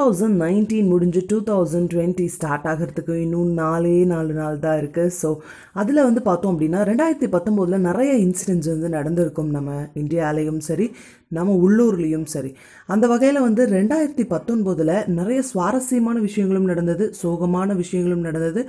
thousand nineteen முடிஞ்சு two thousand twenty start ஆகிறதுக்கு இன்னும் நாலே நாலு நாள் தான் இருக்குது ஸோ அதில் வந்து பார்த்தோம் அப்படின்னா ரெண்டாயிரத்தி பத்தொம்போதில் நிறைய இன்சிடென்ட்ஸ் வந்து நடந்திருக்கும் நம்ம இந்தியாலேயும் சரி நம்ம உள்ளூர்லேயும் சரி அந்த வகையில் வந்து ரெண்டாயிரத்தி பத்தொன்பதில் நிறைய சுவாரஸ்யமான விஷயங்களும் நடந்தது சோகமான விஷயங்களும் நடந்தது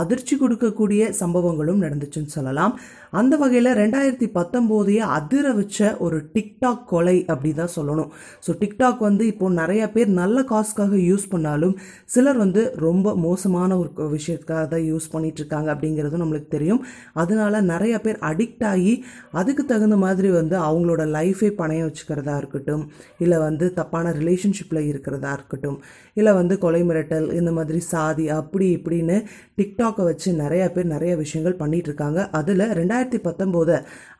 அதிர்ச்சி கொடுக்கக்கூடிய சம்பவங்களும் நடந்துச்சுன்னு சொல்லலாம் அந்த வகையில் ரெண்டாயிரத்தி பத்தொம்போதையே அதிர வச்ச ஒரு டிக்டாக் கொலை அப்படி தான் சொல்லணும் ஸோ டிக்டாக் வந்து இப்போது நிறைய பேர் நல்ல காசு டாஸ்க்காக யூஸ் பண்ணாலும் சிலர் வந்து ரொம்ப மோசமான ஒரு விஷயத்துக்காக தான் யூஸ் இருக்காங்க அப்படிங்கிறதும் நம்மளுக்கு தெரியும் அதனால் நிறைய பேர் அடிக்ட் ஆகி அதுக்கு தகுந்த மாதிரி வந்து அவங்களோட லைஃபே பணைய வச்சுக்கிறதா இருக்கட்டும் இல்லை வந்து தப்பான ரிலேஷன்ஷிப்பில் இருக்கிறதா இருக்கட்டும் இல்லை வந்து கொலை மிரட்டல் இந்த மாதிரி சாதி அப்படி இப்படின்னு டிக்டாக்கை வச்சு நிறைய பேர் நிறைய விஷயங்கள் பண்ணிகிட்டு இருக்காங்க அதில் ரெண்டாயிரத்தி பத்தொம்போது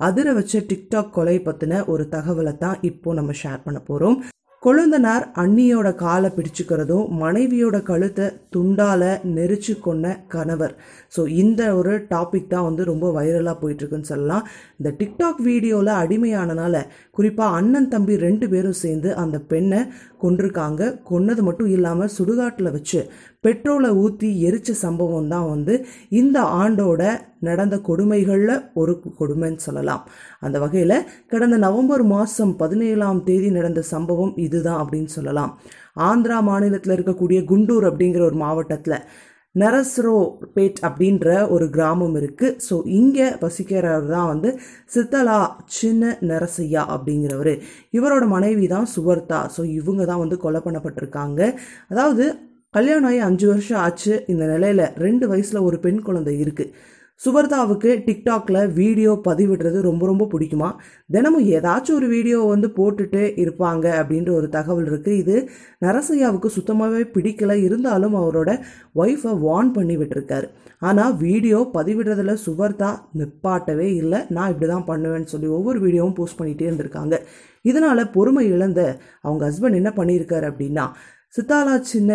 அதிர வச்ச டிக்டாக் கொலை பற்றின ஒரு தகவலை தான் இப்போ நம்ம ஷேர் பண்ண போகிறோம் கொழுந்தனார் அண்ணியோட காலை பிடிச்சுக்கிறதும் மனைவியோட கழுத்தை துண்டால நெரிச்சு கொண்ட கணவர் ஸோ இந்த ஒரு டாபிக் தான் வந்து ரொம்ப வைரலாக போயிட்டுருக்குன்னு சொல்லலாம் இந்த டிக்டாக் வீடியோவில் அடிமையானனால குறிப்பாக அண்ணன் தம்பி ரெண்டு பேரும் சேர்ந்து அந்த பெண்ணை கொண்டிருக்காங்க கொன்னது மட்டும் இல்லாமல் சுடுகாட்டில் வச்சு பெட்ரோலை ஊற்றி எரிச்ச சம்பவம் தான் வந்து இந்த ஆண்டோட நடந்த கொடுமைகளில் ஒரு கொடுமைன்னு சொல்லலாம் அந்த வகையில் கடந்த நவம்பர் மாதம் பதினேழாம் தேதி நடந்த சம்பவம் இதுதான் அப்படின்னு சொல்லலாம் ஆந்திரா மாநிலத்தில் இருக்கக்கூடிய குண்டூர் அப்படிங்கிற ஒரு மாவட்டத்தில் நரஸ்ரோ பேட் அப்படின்ற ஒரு கிராமம் இருக்குது ஸோ இங்கே வசிக்கிறவர் தான் வந்து சித்தலா சின்ன நரசையா அப்படிங்கிறவர் இவரோட மனைவி தான் சுவர்த்தா ஸோ இவங்க தான் வந்து கொலை பண்ணப்பட்டிருக்காங்க அதாவது கல்யாணம் ஆகி அஞ்சு வருஷம் ஆச்சு இந்த நிலையில் ரெண்டு வயசில் ஒரு பெண் குழந்தை இருக்குது சுபர்தாவுக்கு டிக்டாக்ல வீடியோ பதிவிடுறது ரொம்ப ரொம்ப பிடிக்குமா தினமும் ஏதாச்சும் ஒரு வீடியோ வந்து போட்டுட்டு இருப்பாங்க அப்படின்ற ஒரு தகவல் இருக்குது இது நரசையாவுக்கு சுத்தமாகவே பிடிக்கல இருந்தாலும் அவரோட ஒய்ஃபை வார்ன் பண்ணி விட்டுருக்காரு ஆனால் வீடியோ பதிவிடுறதுல சுபர்தா நிப்பாட்டவே இல்லை நான் இப்படிதான் பண்ணுவேன்னு சொல்லி ஒவ்வொரு வீடியோவும் போஸ்ட் பண்ணிகிட்டே இருந்திருக்காங்க இதனால் பொறுமை இழந்த அவங்க ஹஸ்பண்ட் என்ன பண்ணியிருக்காரு அப்படின்னா சித்தாலா சின்ன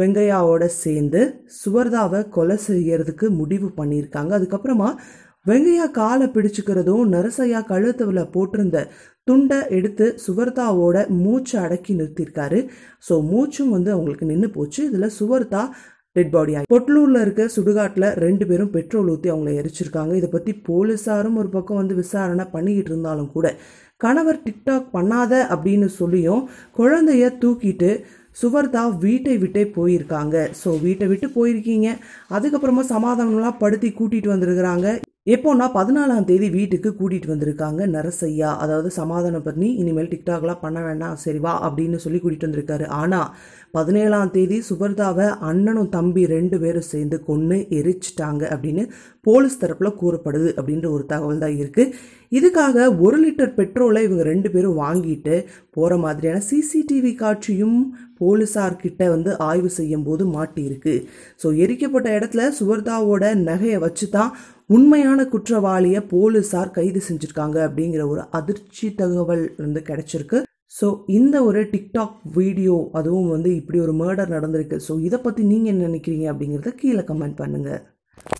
வெங்கையாவோட சேர்ந்து சுவர்தாவை கொலை செய்யறதுக்கு முடிவு பண்ணியிருக்காங்க அதுக்கப்புறமா வெங்கையா காலை பிடிச்சுக்கிறதும் நரசையா கழுத்துல போட்டிருந்த துண்டை எடுத்து சுவர்தாவோட மூச்சு அடக்கி நிறுத்திருக்காரு ஸோ மூச்சும் வந்து அவங்களுக்கு நின்று போச்சு இதில் சுவர்தா டெட் பாடி ஆகி பொட்லூர்ல இருக்க சுடுகாட்டில் ரெண்டு பேரும் பெட்ரோல் ஊற்றி அவங்கள எரிச்சிருக்காங்க இதை பற்றி போலீஸாரும் ஒரு பக்கம் வந்து விசாரணை பண்ணிக்கிட்டு இருந்தாலும் கூட கணவர் டிக்டாக் பண்ணாத அப்படின்னு சொல்லியும் குழந்தைய தூக்கிட்டு சுவர்தா வீட்டை விட்டே போயிருக்காங்க ஸோ வீட்டை விட்டு போயிருக்கீங்க அதுக்கப்புறமா சமாதானம்லாம் படுத்தி கூட்டிகிட்டு வந்திருக்கிறாங்க எப்போன்னா பதினாலாம் தேதி வீட்டுக்கு கூட்டிகிட்டு வந்திருக்காங்க நரசையா அதாவது சமாதானம் பண்ணி இனிமேல் டிக்டாக்லாம் பண்ண வேண்டாம் சரி வா அப்படின்னு சொல்லி கூட்டிகிட்டு வந்திருக்காரு ஆனால் பதினேழாம் தேதி சுபர்தாவை அண்ணனும் தம்பி ரெண்டு பேரும் சேர்ந்து கொன்று எரிச்சிட்டாங்க அப்படின்னு போலீஸ் தரப்பில் கூறப்படுது அப்படின்ற ஒரு தகவல் தான் இருக்குது இதுக்காக ஒரு லிட்டர் பெட்ரோலை இவங்க ரெண்டு பேரும் வாங்கிட்டு போகிற மாதிரியான சிசிடிவி காட்சியும் போலீஸார்கிட்ட வந்து ஆய்வு செய்யும் போது மாட்டியிருக்கு ஸோ எரிக்கப்பட்ட இடத்துல சுவர்தாவோட நகையை வச்சு தான் உண்மையான குற்றவாளியை போலீஸார் கைது செஞ்சுருக்காங்க அப்படிங்கிற ஒரு அதிர்ச்சி தகவல் வந்து கிடைச்சிருக்கு ஸோ இந்த ஒரு டிக்டாக் வீடியோ அதுவும் வந்து இப்படி ஒரு மர்டர் நடந்திருக்கு ஸோ இதை பற்றி நீங்கள் என்ன நினைக்கிறீங்க அப்படிங்கிறத கீழே கமெண்ட் பண்ணுங்கள்